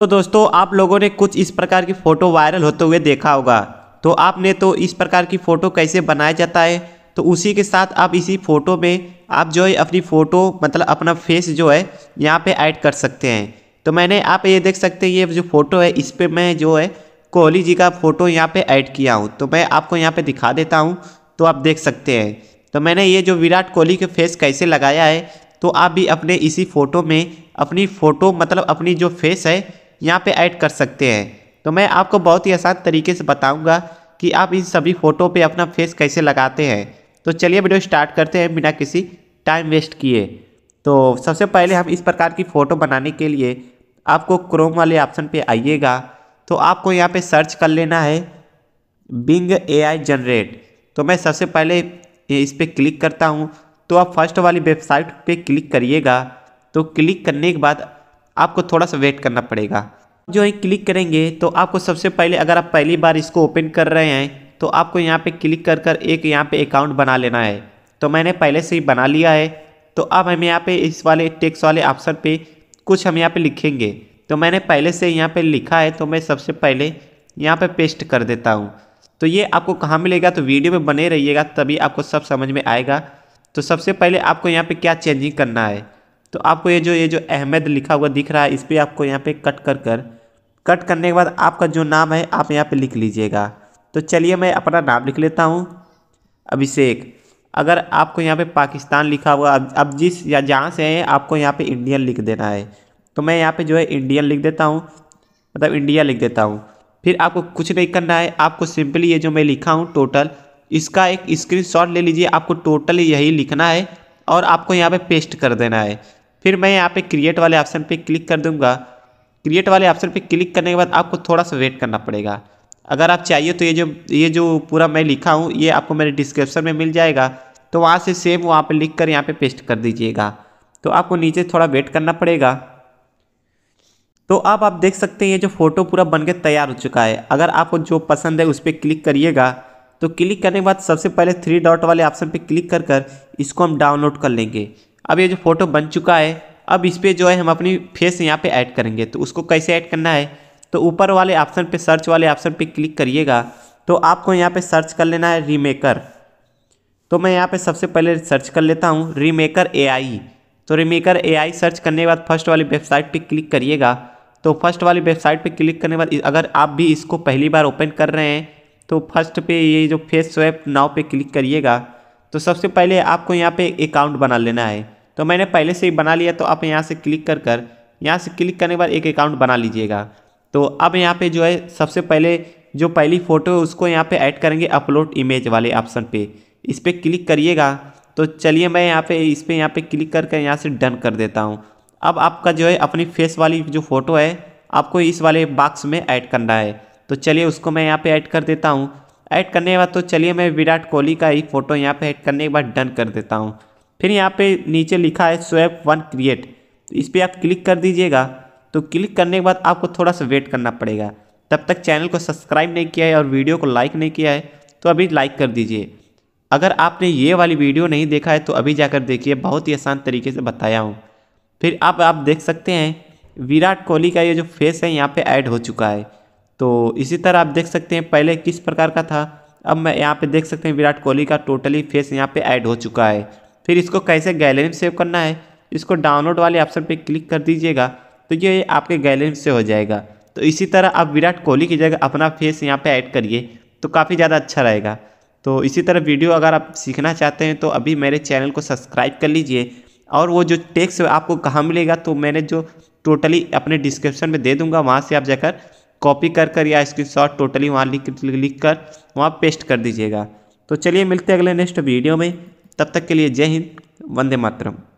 तो दोस्तों आप लोगों ने कुछ इस प्रकार की फ़ोटो वायरल होते हुए देखा होगा तो आपने तो इस प्रकार की फ़ोटो कैसे बनाया जाता है तो उसी के साथ आप इसी फ़ोटो में आप जो है अपनी फ़ोटो मतलब अपना फेस जो है यहाँ पे ऐड कर सकते हैं तो मैंने आप ये देख सकते हैं ये जो फ़ोटो है इस पर मैं जो है कोहली जी का फ़ोटो यहाँ पे ऐड किया हूँ तो मैं आपको यहाँ पे दिखा देता हूँ तो आप देख सकते हैं तो मैंने ये जो विराट कोहली के फेस कैसे लगाया है तो आप भी अपने इसी फ़ोटो में अपनी फ़ोटो मतलब अपनी जो फेस है यहाँ पे ऐड कर सकते हैं तो मैं आपको बहुत ही आसान तरीके से बताऊँगा कि आप इन सभी फ़ोटो पे अपना फेस कैसे लगाते हैं तो चलिए वीडियो स्टार्ट करते हैं बिना किसी टाइम वेस्ट किए तो सबसे पहले हम इस प्रकार की फ़ोटो बनाने के लिए आपको क्रोम वाले ऑप्शन पर आइएगा तो आपको यहाँ पर सर्च कर लेना है बिंग ए जनरेट तो मैं सबसे पहले इस पर क्लिक करता हूँ तो आप फर्स्ट वाली वेबसाइट पे क्लिक करिएगा तो क्लिक करने के बाद आपको थोड़ा सा वेट करना पड़ेगा जो ये क्लिक करेंगे तो आपको सबसे पहले अगर आप पहली बार इसको ओपन कर रहे हैं तो आपको यहाँ पे क्लिक कर कर एक यहाँ पे अकाउंट बना लेना है तो मैंने पहले से ही बना लिया है तो अब हम यहाँ पे इस वाले टेक्स वाले ऑप्शन पे कुछ हम यहाँ पे लिखेंगे तो मैंने पहले से यहाँ पे लिखा है तो मैं सबसे पहले यहाँ पे पेस्ट कर देता हूँ तो ये आपको कहाँ मिलेगा तो वीडियो में बने रहिएगा तभी आपको सब समझ में आएगा तो सबसे पहले आपको यहाँ पर क्या चेंजिंग करना है तो आपको ये जो ये जो अहमद लिखा हुआ दिख रहा है इस पर आपको यहाँ पे कट कर कर कट करने के बाद आपका जो नाम है आप यहाँ पे लिख लीजिएगा तो चलिए मैं अपना नाम लिख लेता हूँ अभिषेक अगर आपको यहाँ पे पाकिस्तान लिखा हुआ अब अब जिस या जहाँ से हैं आपको यहाँ पे इंडियन लिख देना है तो मैं यहाँ पे जो है इंडियन लिख देता हूँ मतलब इंडिया लिख देता हूँ फिर आपको कुछ नहीं करना है आपको सिंपली ये जो मैं लिखा हूँ टोटल इसका एक स्क्रीन ले लीजिए आपको टोटल यही लिखना है और आपको यहाँ पे पेस्ट कर देना है फिर मैं यहाँ पे क्रिएट वाले ऑप्शन पे क्लिक कर दूंगा क्रिएट वाले ऑप्शन पे क्लिक करने के बाद आपको थोड़ा सा वेट करना पड़ेगा अगर आप चाहिए तो ये जो ये जो पूरा मैं लिखा हूँ ये आपको मेरे डिस्क्रिप्शन में मिल जाएगा तो वहाँ से सेम वहाँ पर लिख कर यहाँ पर पेस्ट कर दीजिएगा तो आपको नीचे थोड़ा वेट करना पड़ेगा तो अब आप देख सकते हैं ये जो फ़ोटो पूरा बन तैयार हो चुका है अगर आपको जो पसंद है उस पर क्लिक करिएगा तो क्लिक करने के बाद सबसे पहले थ्री डॉट वाले ऑप्शन पे क्लिक कर कर इसको हम डाउनलोड कर लेंगे अब ये जो फोटो बन चुका है अब इस पर जो है हम अपनी फेस यहाँ पे ऐड करेंगे तो उसको कैसे ऐड करना है तो ऊपर वाले ऑप्शन पे सर्च वाले ऑप्शन पे क्लिक करिएगा तो आपको यहाँ पे सर्च कर लेना है रीमेकर तो मैं यहाँ पे सबसे पहले सर्च कर लेता हूँ रीमेकर आई तो रीमेकर आई सर्च करने के बाद फर्स्ट वाली वेबसाइट पे क्लिक करिएगा तो फर्स्ट वाली वेबसाइट पे क्लिक करने के बाद अगर आप भी इसको पहली बार ओपन कर रहे हैं तो फर्स्ट पे ये जो फेस स्वैप नाव पे क्लिक करिएगा तो सबसे पहले आपको यहाँ पे अकाउंट बना लेना है तो मैंने पहले से ही बना लिया तो आप यहाँ से क्लिक कर कर यहाँ से क्लिक करने के बाद एक अकाउंट बना लीजिएगा तो अब यहाँ पे जो है सबसे पहले जो पहली फ़ोटो है उसको यहाँ पे ऐड करेंगे अपलोड इमेज वाले ऑप्शन पे इस पर क्लिक करिएगा तो चलिए मैं यहाँ पे इस पर यहाँ पे क्लिक कर कर यहाँ से डन कर देता हूँ अब आपका जो है अपनी फेस वाली जो फ़ोटो है आपको इस वाले बॉक्स में ऐड करना है तो चलिए उसको मैं यहाँ पे ऐड कर देता हूँ ऐड करने के बाद तो चलिए मैं विराट कोहली का ही फ़ोटो यहाँ पे ऐड करने के बाद डन कर देता हूँ फिर यहाँ पे नीचे लिखा है स्वैप वन क्रिएट तो इस पर आप क्लिक कर दीजिएगा तो क्लिक करने के बाद आपको थोड़ा सा वेट करना पड़ेगा तब तक चैनल को सब्सक्राइब नहीं किया है और वीडियो को लाइक नहीं किया है तो अभी लाइक कर दीजिए अगर आपने ये वाली वीडियो नहीं देखा है तो अभी जाकर देखिए बहुत ही आसान तरीके से बताया हूँ फिर आप आप देख सकते हैं विराट कोहली का ये जो फेस है यहाँ पे ऐड हो चुका है तो इसी तरह आप देख सकते हैं पहले किस प्रकार का था अब मैं यहाँ पे देख सकते हैं विराट कोहली का टोटली फेस यहाँ पे ऐड हो चुका है फिर इसको कैसे गैलरी में सेव करना है इसको डाउनलोड वाले ऑप्शन पे क्लिक कर दीजिएगा तो ये आपके गैलरी में सेव हो जाएगा तो इसी तरह आप विराट कोहली की जगह अपना फेस यहाँ पे ऐड करिए तो काफ़ी ज़्यादा अच्छा रहेगा तो इसी तरह वीडियो अगर आप सीखना चाहते हैं तो अभी मेरे चैनल को सब्सक्राइब कर लीजिए और वो जो टेक्स आपको कहाँ मिलेगा तो मैंने जो टोटली अपने डिस्क्रिप्शन में दे दूंगा वहाँ से आप जाकर कॉपी कर कर या शॉट टोटली वहाँ लिख लिख कर वहाँ पेस्ट कर दीजिएगा तो चलिए मिलते हैं अगले नेक्स्ट वीडियो में तब तक के लिए जय हिंद वंदे मातरम